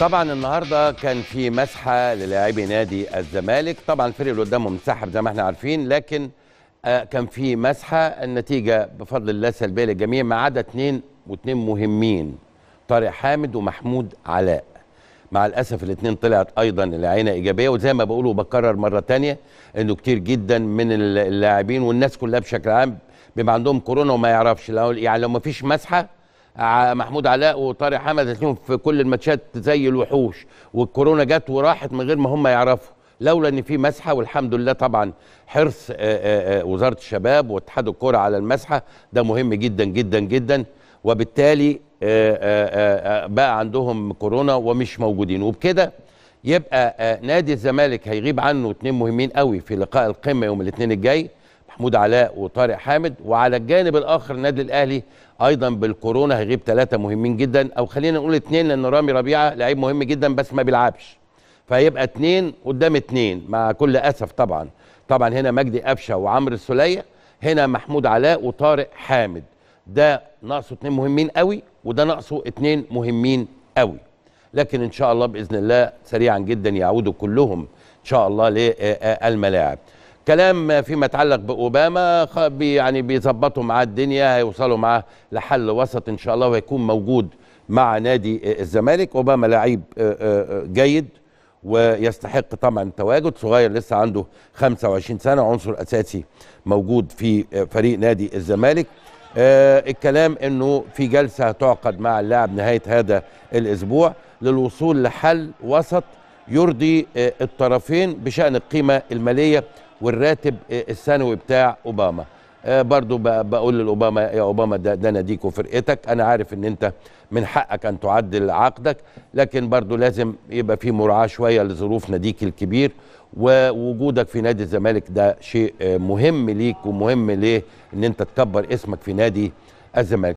طبعا النهارده كان في مسحه للاعبي نادي الزمالك طبعا الفريق اللي قدامهم انسحب زي ما احنا عارفين لكن آه كان في مسحه النتيجه بفضل الله سلبيه للجميع ما عدا اثنين واثنين مهمين طارق حامد ومحمود علاء مع الاسف الاثنين طلعت ايضا العينه ايجابيه وزي ما بقول وبكرر مره ثانيه انه كتير جدا من اللاعبين والناس كلها بشكل عام بيبقى عندهم كورونا وما يعرفش يعني لو ما فيش مسحه محمود علاء وطارق حمد هتلاقيهم في كل الماتشات زي الوحوش والكورونا جت وراحت من غير ما هم يعرفوا لولا ان في مسحه والحمد لله طبعا حرص آه، آه، آه، وزاره الشباب واتحاد الكره على المسحه ده مهم جدا جدا جدا وبالتالي بقى عندهم كورونا ومش موجودين وبكده يبقى نادي الزمالك هيغيب عنه اتنين مهمين قوي في لقاء القمه يوم الاثنين الجاي محمود علاء وطارق حامد وعلى الجانب الاخر النادي الاهلي ايضا بالكورونا هيغيب ثلاثه مهمين جدا او خلينا نقول اثنين لان رامي ربيعه لعيب مهم جدا بس ما بيلعبش فهيبقى اثنين قدام اثنين مع كل اسف طبعا طبعا هنا مجدي قفشه وعمرو السلية هنا محمود علاء وطارق حامد ده ناقصه اثنين مهمين قوي وده ناقصه اثنين مهمين قوي لكن ان شاء الله باذن الله سريعا جدا يعودوا كلهم ان شاء الله للملاعب كلام فيما يتعلق باوباما يعني بيظبطوا معاه الدنيا هيوصلوا معاه لحل وسط ان شاء الله وهيكون موجود مع نادي الزمالك اوباما لعيب آه، آه، جيد ويستحق طبعا التواجد صغير لسه عنده 25 سنه عنصر اساسي موجود في آه، فريق نادي الزمالك الكلام انه في جلسه هتعقد مع اللاعب نهايه هذا الاسبوع للوصول لحل وسط يرضي الطرفين بشان القيمه الماليه والراتب السنوي بتاع اوباما آه، برضو بقول لاوباما يا اوباما ده, ده ناديك وفرقتك انا عارف ان انت من حقك ان تعدل عقدك لكن برضو لازم يبقى في مراعاه شويه لظروف ناديك الكبير ووجودك في نادي الزمالك ده شيء آه، مهم ليك ومهم ليه ان انت تكبر اسمك في نادي الزمالك